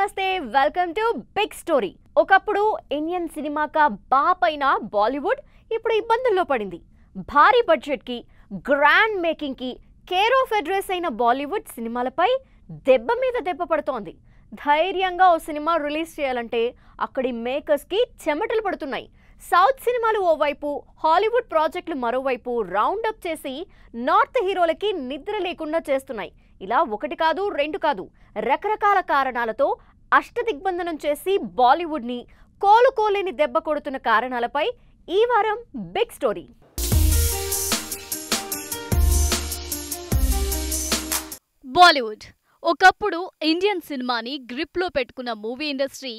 నమస్తే welcome to big story ఒకప్పుడు Indian సినిమాకా బాపైన బాలీవుడ్ ఇప్పుడు ఇబ్బందుల్లో పడింది భారీ బడ్జెట్కి గ్రాండ్ మేకింగ్కి కేర్ ఆఫ్ అడ్రస్ అయిన బాలీవుడ్ సినిమాలపై దెబ్బ మీద దెబ్బ పడుతోంది ధైర్యంగా ఓ సినిమా రిలీజ్ చేయాలంటే అక్కడి మేకర్స్కి చెమటలు పడుతున్నాయి సౌత్ సినిమాలు ఓవైపు హాలీవుడ్ ప్రాజెక్టులు మరోవైపు రౌండప్ చేసి నార్త్ హీరోలకి నిద్ర లేకుండా చేస్తున్నాయి ఇలా ఒకటి కాదు రెండు కాదు రకరకాల కారణాలతో అష్టదిగ్బంధనం చేసి బాలీవుడ్ని కోలుకోలేని దెబ్బ కొడుతున్న కారణాలపై ఈ వారం బిగ్ స్టోరీ బాలీవుడ్ ఒకప్పుడు ఇండియన్ సినిమాని గ్రిప్లో పెట్టుకున్న మూవీ ఇండస్ట్రీ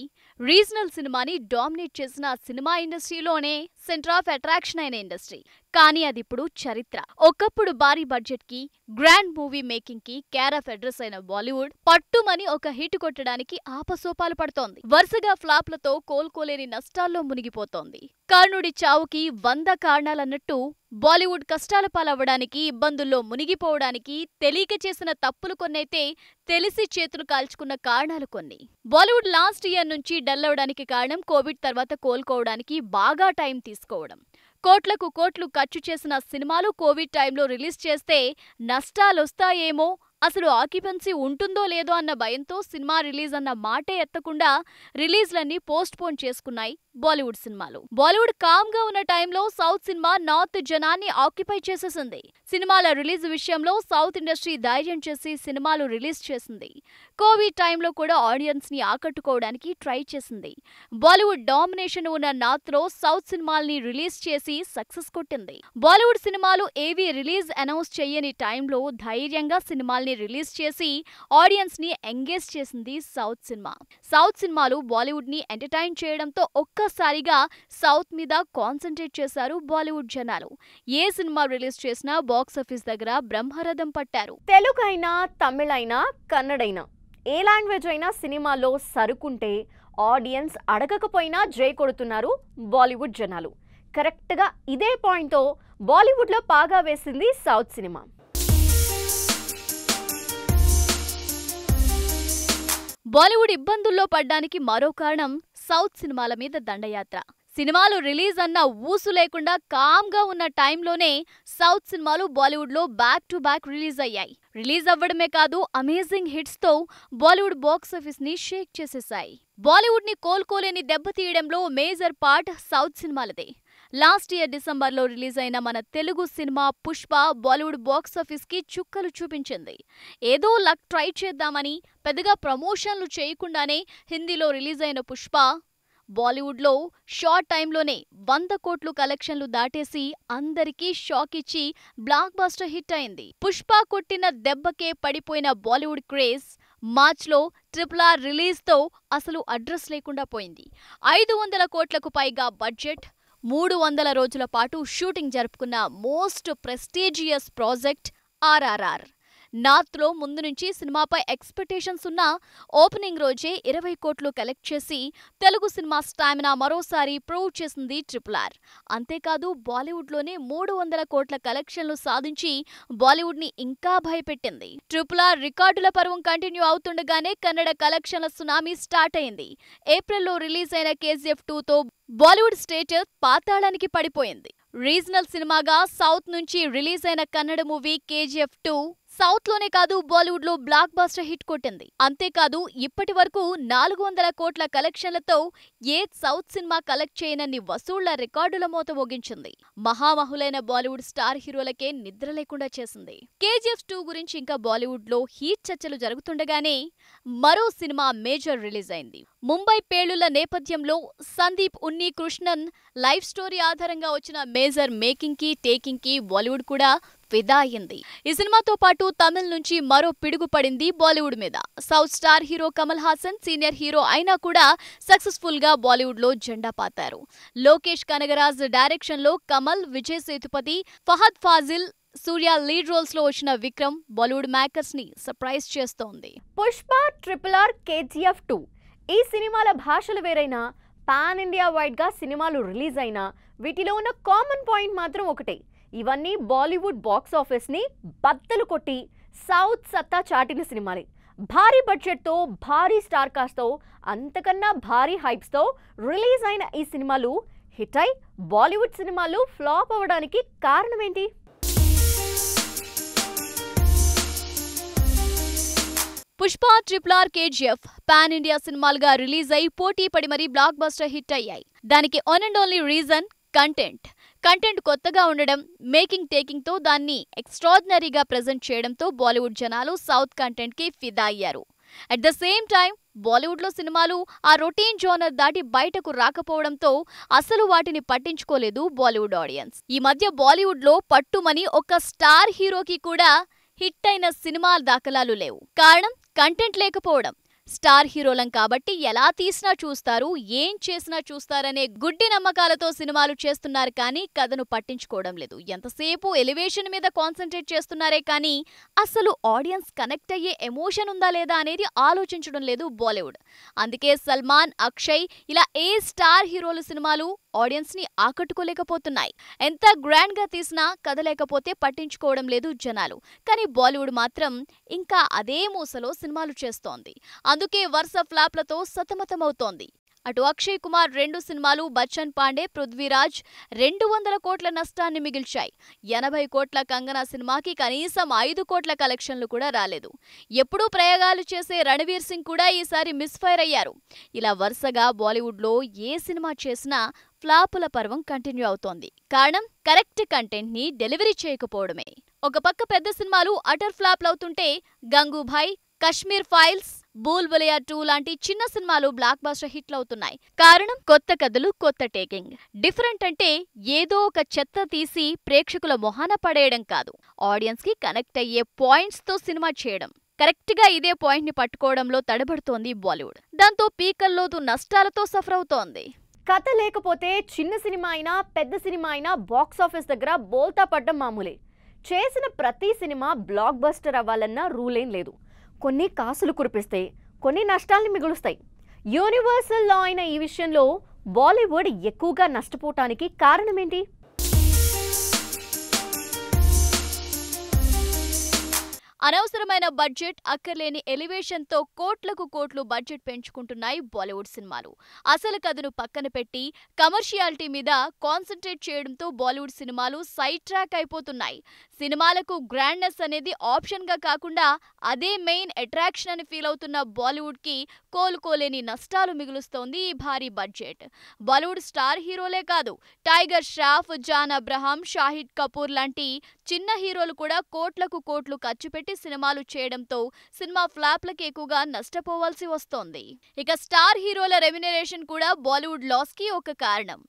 రీజనల్ సినిమాని డామినేట్ చేసిన సినిమా ఇండస్ట్రీలోనే సెంటర్ ఆఫ్ అట్రాక్షన్ అయిన ఇండస్ట్రీ కానీ అది ఇప్పుడు చరిత్ర ఒకప్పుడు భారీ బడ్జెట్ కి గ్రాండ్ మూవీ మేకింగ్ కి కేర్ ఆఫ్ అడ్రస్ అయిన బాలీవుడ్ పట్టుమని ఒక హిట్ కొట్టడానికి ఆపసోపాలు పడుతోంది వరుసగా ఫ్లాప్లతో కోలుకోలేని నష్టాల్లో మునిగిపోతోంది కర్ణుడి చావుకి వంద కారణాలన్నట్టు బాలీవుడ్ కష్టాల పాలవ్వడానికి ఇబ్బందుల్లో మునిగిపోవడానికి తెలియక చేసిన తప్పులు కొన్నైతే తెలిసి చేతులు కాల్చుకున్న కారణాలు కొన్ని బాలీవుడ్ లాస్ట్ ఇయర్ నుంచి డల్ అవడానికి కారణం కోవిడ్ తర్వాత కోలుకోవడానికి బాగా టైం తీసుకోవడం కోట్లకు కోట్లు ఖర్చు చేసిన సినిమాలు కోవిడ్ టైంలో రిలీజ్ చేస్తే నష్టాలొస్తాయేమో అసలు ఆక్యుపెన్సీ ఉంటుందో లేదో అన్న భయంతో సినిమా రిలీజ్ అన్న మాటే ఎత్తకుండా రిలీజ్లన్నీ పోస్ట్పోన్ చేసుకున్నాయి బాలీవుడ్ సినిమాలు బాలీవుడ్ కామ్ గా ఉన్న టైంలో సౌత్ సినిమా నార్త్ జనాన్ని ఆక్యుపై చేసేసింది సినిమాల రిలీజ్ విషయంలో సౌత్ ఇండస్ట్రీ ధైర్యం చేసి సినిమాలు రిలీజ్ చేసింది కోవిడ్ టైంలో కూడా ఆడియన్స్ ని ఆకట్టుకోవడానికి ట్రై చేసింది బాలీవుడ్ డామినేషన్ ఉన్న నార్త్ లో సౌత్ సినిమాల్ని రిలీజ్ చేసి సక్సెస్ కొట్టింది బాలీవుడ్ సినిమాలు ఏవి రిలీజ్ అనౌన్స్ చేయని టైంలో ధైర్యంగా సినిమాల్ని రిలీజ్ చేసి ఆడియన్స్ ని ఎంగేజ్ చేసింది సౌత్ సినిమా సౌత్ సినిమాలు బాలీవుడ్ ని ఎంటర్టైన్ చేయడంతో ఒక్క ఒక్కసారిగా సౌత్ మీద కాన్సన్ట్రేట్ చేశారు బాలీవుడ్ జనాలు ఏ సినిమా రిలీజ్ చేసినా బాక్సాఫీస్ దగ్గర బ్రహ్మరథం పట్టారు తెలుగు అయినా తమిళైనా కన్నడైనా ఏ లాంగ్వేజ్ అయినా సినిమాలో సరుకుంటే ఆడియన్స్ అడగకపోయినా జై కొడుతున్నారు బాలీవుడ్ జనాలు కరెక్ట్గా ఇదే పాయింట్తో బాలీవుడ్లో బాగా వేసింది సౌత్ సినిమా బాలీవుడ్ ఇబ్బందుల్లో పడ్డానికి మరో కారణం సౌత్ సినిమాల మీద దండయాత్ర సినిమాలు రిలీజ్ అన్న ఊసు లేకుండా కామ్గా ఉన్న టైంలోనే సౌత్ సినిమాలు బాలీవుడ్లో బ్యాక్ టు బ్యాక్ రిలీజ్ అయ్యాయి రిలీజ్ అవ్వడమే కాదు అమేజింగ్ హిట్స్తో బాలీవుడ్ బాక్సాఫీస్ని షేక్ చేసేశాయి బాలీవుడ్ని కోలుకోలేని దెబ్బతీయడంలో మేజర్ పార్ట్ సౌత్ సినిమాలదే లాస్ట్ ఇయర్ డిసెంబర్లో రిలీజ్ అయిన మన తెలుగు సినిమా పుష్ప బాలీవుడ్ బాక్సాఫీస్కి చుక్కలు చూపించింది ఏదో లక్ ట్రై చేద్దామని పెద్దగా ప్రమోషన్లు చేయకుండానే హిందీలో రిలీజ్ అయిన పుష్ప బాలీవుడ్లో షార్ట్ టైంలోనే వంద కోట్లు కలెక్షన్లు దాటేసి అందరికీ షాక్ ఇచ్చి బ్లాక్ బాస్టర్ హిట్ అయింది పుష్ప కొట్టిన దెబ్బకే పడిపోయిన బాలీవుడ్ క్రేజ్ మార్చ్లో ట్రిపుల్ ఆర్ రిలీజ్తో అసలు అడ్రస్ లేకుండా పోయింది ఐదు వందల కోట్లకు పైగా బడ్జెట్ మూడు వందల రోజుల పాటు షూటింగ్ జరుపుకున్న మోస్ట్ ప్రెస్టీజియస్ ప్రాజెక్ట్ ఆర్ఆర్ఆర్ నార్త్లో ముందు నుంచి సినిమాపై ఎక్స్పెక్టేషన్స్ ఉన్న ఓపెనింగ్ రోజే ఇరవై కోట్లు కలెక్ట్ చేసి తెలుగు సినిమా స్టామినా మరోసారి ప్రూవ్ చేసింది ట్రిపుల్ ఆర్ అంతేకాదు బాలీవుడ్లోనే మూడు వందల కోట్ల కలెక్షన్లు సాధించి బాలీవుడ్ని ఇంకా భయపెట్టింది ట్రిపుల్ ఆర్ రికార్డుల పర్వం కంటిన్యూ అవుతుండగానే కన్నడ కలెక్షన్ల సునామీ స్టార్ట్ అయింది ఏప్రిల్లో రిలీజ్ అయిన కేజీఎఫ్ టూతో బాలీవుడ్ స్టేటస్ పాతాళానికి పడిపోయింది రీజనల్ సినిమాగా సౌత్ నుంచి రిలీజ్ అయిన Kannada movie KGF two south లోనే కాదు బాలీవుడ్ లో బ్లాక్ బాస్టర్ హిట్ కొట్టింది అంతేకాదు ఇప్పటి వరకు నాలుగు వందల కోట్ల కలెక్షన్లతో ఏ సౌత్ సినిమా కలెక్ట్ చేయనన్ని వసూళ్ల రికార్డుల మోత మోగించింది మహామహులైన బాలీవుడ్ స్టార్ హీరోలకే నిద్ర లేకుండా చేసింది కేజీఎఫ్ టూ గురించి ఇంకా బాలీవుడ్ లో హీట్ చర్చలు జరుగుతుండగానే మరో సినిమా మేజర్ రిలీజ్ అయింది ముంబై పేలుళ్ల నేపథ్యంలో సందీప్ ఉన్ని కృష్ణన్ లైఫ్ స్టోరీ ఆధారంగా వచ్చిన మేజర్ మేకింగ్ కి టేకింగ్ కి బాలీవుడ్ కూడా ఫిదా అయింది ఈ సినిమాతో పాటు తమిళ్ నుంచి మరో పిడుగు పడింది బాలీవుడ్ మీద south star hero Kamal Haasan senior hero అయినా కూడా సక్సెస్ఫుల్ గా బాలీవుడ్ లో జెండా పాతారు లోకేష్ కనగరాజ్ డైరెక్షన్ లో కమల్ విజయ్ సేతుపతి ఫహద్ ఫాజిల్ సూర్య లీడ్ రోల్స్ లో వచ్చిన విక్రమ్ బాలీవుడ్ మేకర్స్ ని సర్ప్రైజ్ చేస్తోంది Pushpa triple R KGF two ఈ సినిమాల భాషలు వేరైనా పాన్ ఇండియా వైడ్గా సినిమాలు రిలీజ్ అయినా వీటిలో ఉన్న కామన్ పాయింట్ మాత్రం ఒకటే ఇవన్నీ బాలీవుడ్ బాక్స్ ఆఫీస్ని బద్దలు కొట్టి సౌత్ సత్తా చాటిన సినిమాలే భారీ బడ్జెట్తో భారీ స్టార్ కాస్ట్తో అంతకన్నా భారీ హైప్స్తో రిలీజ్ అయిన ఈ సినిమాలు హిట్ అయి బాలీవుడ్ సినిమాలు ఫ్లాప్ అవ్వడానికి కారణం ఏంటి Pushpa triple R KGF pan India సినిమాలుగా రిలీజ్ అయి పోటీ పడి మరీ బ్లాక్ బస్టర్ హిట్ అయ్యాయి దానికి one and only reason content content కొత్తగా ఉండడం మేకింగ్ టేకింగ్తో దాన్ని ఎక్స్ట్రాడినరీగా ప్రజెంట్ చేయడంతో బాలీవుడ్ జనాలు సౌత్ కంటెంట్ కి ఫిదా అయ్యారు అట్ ద సేమ్ టైం బాలీవుడ్లో సినిమాలు ఆ రొటీన్ జోనర్ దాటి బయటకు రాకపోవడంతో అసలు వాటిని పట్టించుకోలేదు బాలీవుడ్ ఆడియన్స్ ఈ మధ్య బాలీవుడ్లో పట్టుమని ఒక స్టార్ హీరోకి కూడా హిట్ అయిన సినిమా దాఖలాలు లేవు కారణం కంటెంట్ లేకపోవడం స్టార్ హీరోలం కాబట్టి ఎలా తీసినా చూస్తారు ఏం చేసినా చూస్తారనే గుడ్డి నమ్మకాలతో సినిమాలు చేస్తున్నారు కానీ కథను పట్టించుకోవడం లేదు ఎంతసేపు ఎలివేషన్ మీద కాన్సన్ట్రేట్ చేస్తున్నారే కానీ అసలు ఆడియన్స్ కనెక్ట్ అయ్యే ఎమోషన్ ఉందా లేదా అనేది ఆలోచించడం లేదు బాలీవుడ్ అందుకే సల్మాన్ అక్షయ్ ఇలా ఏ స్టార్ హీరోలు సినిమాలు ఆడియన్స్ ని ఆకట్టుకోలేకపోతున్నాయి ఎంత గ్రాండ్ గా తీసినా కథ లేకపోతే పట్టించుకోవడం లేదు జనాలు కానీ బాలీవుడ్ మాత్రం ఇంకా అదే మూసలో సినిమాలు చేస్తోంది అందుకే వరుస ఫ్లాప్లతో సతమతమవుతోంది అటు అక్షయ్ కుమార్ రెండు సినిమాలు బచ్చన్ పాండే పృథ్వీరాజ్ రెండు వందల కోట్ల నష్టాన్ని మిగిల్చాయి ఎనభై కోట్ల కంగనా సినిమాకి కనీసం ఐదు కోట్ల కలెక్షన్లు కూడా రాలేదు ఎప్పుడూ ప్రయోగాలు చేసే రణవీర్ సింగ్ కూడా ఈసారి మిస్ఫైర్ అయ్యారు ఇలా వరుసగా బాలీవుడ్లో ఏ సినిమా చేసినా ఫ్లాపుల పర్వం కంటిన్యూ అవుతోంది కారణం కరెక్ట్ కంటెంట్ని డెలివరీ చేయకపోవడమే ఒక పక్క పెద్ద సినిమాలు అటర్ ఫ్లాప్లవుతుంటే గంగూభాయ్ కశ్మీర్ ఫైల్స్ బూల్ బులయా టూ లాంటి చిన్న సినిమాలు బ్లాక్ బాస్టర్ హిట్లు అవుతున్నాయి కారణం కొత్త కథలు కొత్త టేకింగ్ డిఫరెంట్ అంటే ఏదో ఒక చెత్త తీసి ప్రేక్షకుల మొహాన పడేయడం కాదు ఆడియన్స్ కి కనెక్ట్ అయ్యే పాయింట్స్ తో సినిమా చేయడం కరెక్ట్ గా ఇదే పాయింట్ ని పట్టుకోవడంలో తడబడుతోంది బాలీవుడ్ దాంతో పీకల్లోదు నష్టాలతో సఫర్ అవుతోంది కథ లేకపోతే చిన్న సినిమా అయినా పెద్ద సినిమా అయినా బాక్స్ ఆఫీస్ దగ్గర బోల్తా పడ్డం మామూలే చేసిన ప్రతి సినిమా బ్లాక్ బస్టర్ అవ్వాలన్న రూలేం లేదు కొన్ని కాసులు కురిపిస్తాయి కొన్ని నష్టాల్ని మిగులుస్తాయి యూనివర్సల్ లా అయిన ఈ విషయంలో బాలీవుడ్ ఎక్కువగా నష్టపోవటానికి కారణమేంటి అనవసరమైన బడ్జెట్ అక్కర్లేని ఎలివేషన్తో కోట్లకు కోట్లు బడ్జెట్ పెంచుకుంటున్నాయి బాలీవుడ్ సినిమాలు అసలు కథను పక్కన పెట్టి కమర్షియాలిటీ మీద కాన్సన్ట్రేట్ చేయడంతో బాలీవుడ్ సినిమాలు సైడ్ ట్రాక్ అయిపోతున్నాయి సినిమాలకు గ్రాండ్నెస్ అనేది ఆప్షన్గా కాకుండా అదే మెయిన్ అట్రాక్షన్ అని ఫీల్ అవుతున్న బాలీవుడ్కి కోలుకోలేని నష్టాలు మిగులుస్తోంది ఈ భారీ బడ్జెట్ బాలీవుడ్ స్టార్ హీరోలే కాదు టైగర్ ష్రాఫ్ జాన్ అబ్రహాం షాహిద్ కపూర్ లాంటి చిన్న హీరోలు కూడా కోట్లకు కోట్లు ఖర్చు పెట్టి ఇలాంటి సినిమాలు చేయడంతో సినిమా లకి ఎక్కువగా నష్టపోవాల్సి వస్తోంది ఇక స్టార్ హీరోల రెమ్యునరేషన్ కూడా బాలీవుడ్ లాస్ కి ఒక కారణం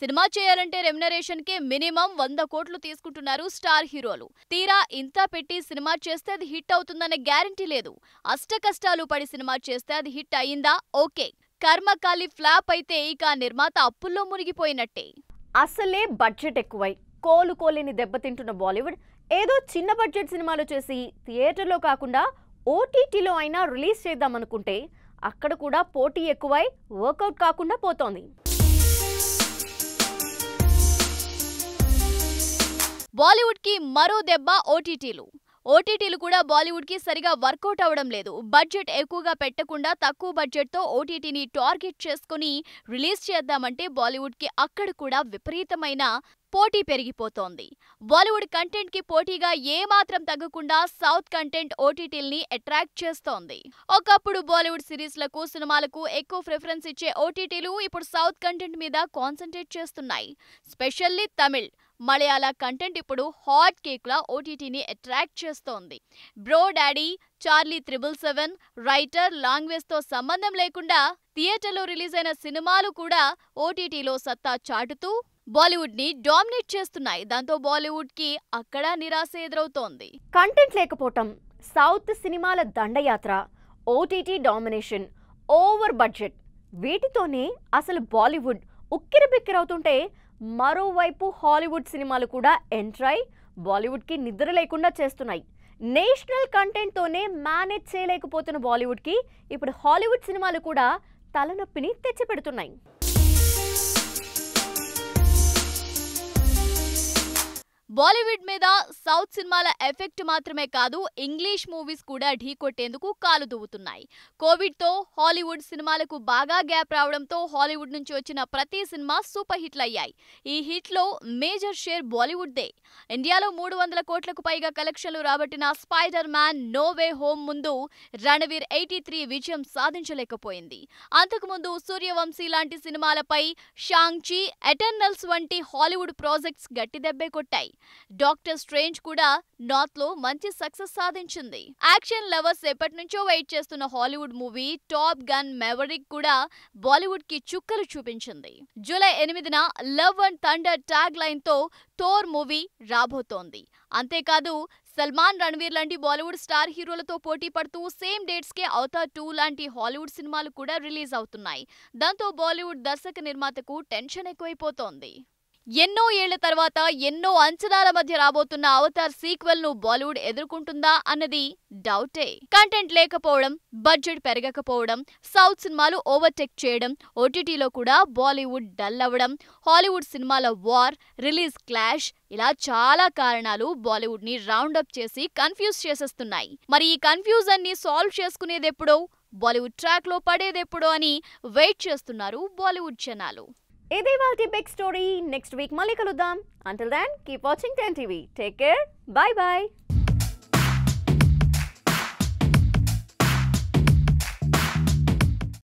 సినిమా చేయాలంటే రెమ్యునరేషన్ కే మినిమం వంద కోట్లు తీసుకుంటున్నారు స్టార్ హీరోలు తీరా ఇంత పెట్టి సినిమా చేస్తే అది హిట్ అవుతుందనే గ్యారంటీ లేదు అష్ట కష్టాలు పడి సినిమా చేస్తే అది హిట్ అయిందా ఓకే కర్మకాలి ఫ్లాప్ అయితే ఇక నిర్మాత అప్పుల్లో మునిగిపోయినట్టే అసలే బడ్జెట్ ఎక్కువై కోలుకోలేని దెబ్బతింటున్న బాలీవుడ్ ఏదో చిన్న బడ్జెట్ సినిమాలు చేసి థియేటర్లో కాకుండా ఓటీటీలో అయినా రిలీజ్ చేద్దాం అనుకుంటే అక్కడ కూడా పోటీ ఎక్కువై వర్కౌట్ కాకుండా పోతోంది బాలీవుడ్కి మరో దెబ్బ ఓటీటీలు ఓటీటీలు కూడా బాలీవుడ్కి సరిగా వర్కౌట్ అవడం లేదు బడ్జెట్ ఎక్కువగా పెట్టకుండా తక్కువ బడ్జెట్తో ఓటీటీని టార్గెట్ చేసుకుని రిలీజ్ చేద్దామంటే బాలీవుడ్కి అక్కడ కూడా విపరీతమైన పోటీ పెరిగిపోతోంది బాలీవుడ్ కంటెంట్ కి పోటీగా ఏమాత్రం తగ్గకుండా సౌత్ కంటెంట్ ఓటీటీల్ని అట్రాక్ట్ చేస్తోంది ఒకప్పుడు బాలీవుడ్ సిరీస్లకు సినిమాలకు ఎక్కువ ప్రిఫరెన్స్ ఇచ్చే ఓటీటీలు ఇప్పుడు సౌత్ కంటెంట్ మీద కాన్సన్ట్రేట్ చేస్తున్నాయి స్పెషల్లీ తమిళ్ మలయాళ కంటెంట్ ఇప్పుడు హాట్ కేక్లా ఓటీటీని అట్రాక్ట్ చేస్తోంది బ్రో డాడీ చార్లీ త్రిబుల్ సెవెన్ రైటర్ లాంగ్వేజ్తో సంబంధం లేకుండా థియేటర్లో రిలీజ్ అయిన సినిమాలు కూడా ఓటీటీలో సత్తా చాటుతూ బాలీవుడ్ ని డామినేట్ చేస్తున్నాయి దాంతో బాలీవుడ్ కి అక్కడ నిరాశ ఎదురవుతోంది కంటెంట్ లేకపోవటం సౌత్ సినిమాల దండయాత్ర ఓటీటీ డామినేషన్ ఓవర్ బడ్జెట్ వీటితోనే అసలు బాలీవుడ్ ఉక్కిరిబిక్కిరవుతుంటే మరోవైపు హాలీవుడ్ సినిమాలు కూడా ఎంటర్ అయి బాలీవుడ్కి నిద్ర లేకుండా చేస్తున్నాయి నేషనల్ కంటెంట్తోనే మేనేజ్ చేయలేకపోతున్న బాలీవుడ్కి ఇప్పుడు హాలీవుడ్ సినిమాలు కూడా తలనొప్పిని తెచ్చిపెడుతున్నాయి బాలీవుడ్ మీద సౌత్ సినిమాల ఎఫెక్ట్ మాత్రమే కాదు ఇంగ్లీష్ మూవీస్ కూడా ఢీకొట్టేందుకు కాలు దువ్వుతున్నాయి కోవిడ్తో హాలీవుడ్ సినిమాలకు బాగా గ్యాప్ రావడంతో హాలీవుడ్ నుంచి వచ్చిన ప్రతి సినిమా సూపర్ హిట్లు అయ్యాయి ఈ హిట్లో మేజర్ షేర్ బాలీవుడ్దే ఇండియాలో మూడు వందల కోట్లకు పైగా కలెక్షన్లు రాబట్టిన స్పైడర్ మ్యాన్ నోవే హోమ్ ముందు రణవీర్ ఎయిటీ త్రీ విజయం సాధించలేకపోయింది అంతకుముందు సూర్యవంశీ లాంటి సినిమాలపై షాంగ్చి ఎటర్నల్స్ వంటి హాలీవుడ్ ప్రాజెక్ట్స్ గట్టి దెబ్బే కొట్టాయి డాక్టర్ స్ట్రేంజ్ కూడా నార్త్ లో మంచి సక్సెస్ సాధించింది యాక్షన్ లవర్స్ ఎప్పటి నుంచో వెయిట్ చేస్తున్న Hollywood movie Top Gun Maverick కూడా బాలీవుడ్ కి చుక్కలు చూపించింది జూలై ఎనిమిదిన Love and Thunder tag line తో థోర్ మూవీ రాబోతోంది అంతేకాదు సల్మాన్ రణవీర్ లాంటి బాలీవుడ్ స్టార్ హీరోలతో పోటీ పడుతూ సేమ్ డేట్స్ కే అవతార్ టూ లాంటి హాలీవుడ్ సినిమాలు కూడా రిలీజ్ అవుతున్నాయి దాంతో బాలీవుడ్ దర్శక నిర్మాతకు టెన్షన్ ఎక్కువైపోతోంది ఎన్నో ఏళ్ల తర్వాత ఎన్నో అంచనాల మధ్య రాబోతున్న అవతార్ సీక్వెల్ ను బాలీవుడ్ ఎదుర్కొంటుందా అన్నది డౌటే కంటెంట్ లేకపోవడం బడ్జెట్ పెరగకపోవడం సౌత్ సినిమాలు ఓవర్టేక్ చేయడం ఓటీటీలో కూడా బాలీవుడ్ డల్ అవ్వడం హాలీవుడ్ సినిమాల వార్ రిలీజ్ క్లాష్ ఇలా చాలా కారణాలు బాలీవుడ్ ని రౌండప్ చేసి కన్ఫ్యూజ్ చేసేస్తున్నాయి మరి ఈ కన్ఫ్యూజన్ ని సాల్వ్ ఎప్పుడో బాలీవుడ్ ట్రాక్ లో పడేదెప్పుడో అని వెయిట్ చేస్తున్నారు బాలీవుడ్ జనాలు ఇదే వాళ్ళ బిగ్ స్టోరీ నెక్స్ట్ వీక్ మళ్ళీ కలుద్దాం until then keep watching ten TV take care bye bye